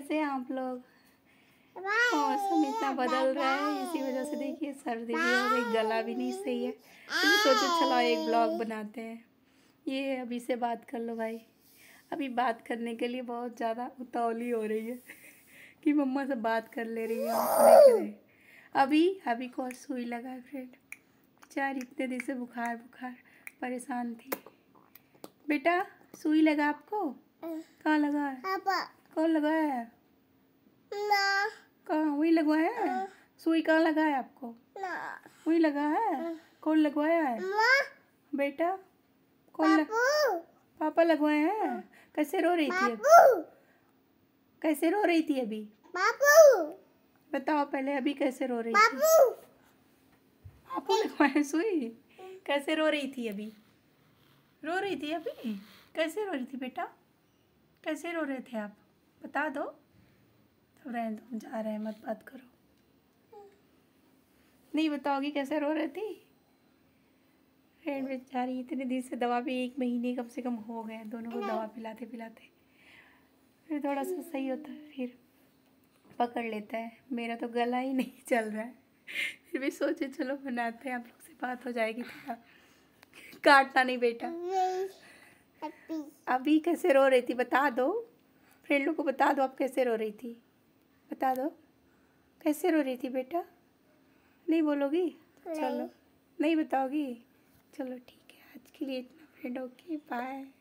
कैसे हैं आप लोग मौसम इतना बदल रहा है इसी वजह से देखिए सर्दी भी हो गई गला भी नहीं सही है तो सोचो चलो एक ब्लॉग बनाते हैं ये अभी से बात कर लो भाई अभी बात करने के लिए बहुत ज़्यादा उतावली हो रही है कि मम्मा से बात कर ले रही है करें अभी अभी को सुई लगा है फ्रेंड चार इतने दिन से बुखार बुखार परेशान थी बेटा सुई लगा आपको हाँ। कहाँ लगा है कौन लगा है कहा वही लगवाया है हाँ। सुई कहाँ लगा है आपको वही लगा है हाँ। कौन लगवाया है बेटा कौन लग... पापा लगवाए हैं हाँ। कैसे रो रही थी कैसे रो रही थी अभी बताओ पहले अभी कैसे रो रही थी पापू लगवाए सुई कैसे रो रही थी अभी रो रही थी अभी कैसे रो रही थी बेटा कैसे रो रहे थे आप बता दो रहने तुम जा रहे हैं मत बात करो नहीं बताओगी कैसे रो रही थी फ्रेंड में जा रही इतने दिन से दवा भी एक महीने कम से कम हो गए दोनों को दवा पिलाते पिलाते फिर थोड़ा सा सही होता है फिर पकड़ लेता है मेरा तो गला ही नहीं चल रहा है फिर भी सोचे चलो बनाते हैं आप लोग से बात हो जाएगी थोड़ा काटना नहीं बेटा अभी कैसे रो रही थी बता दो फ्रेंड लोग को बता दो आप कैसे रो रही थी बता दो कैसे रो रही थी बेटा नहीं बोलोगी चलो नहीं बताओगी चलो ठीक है आज के लिए इतना फ्रेंड ओके बाय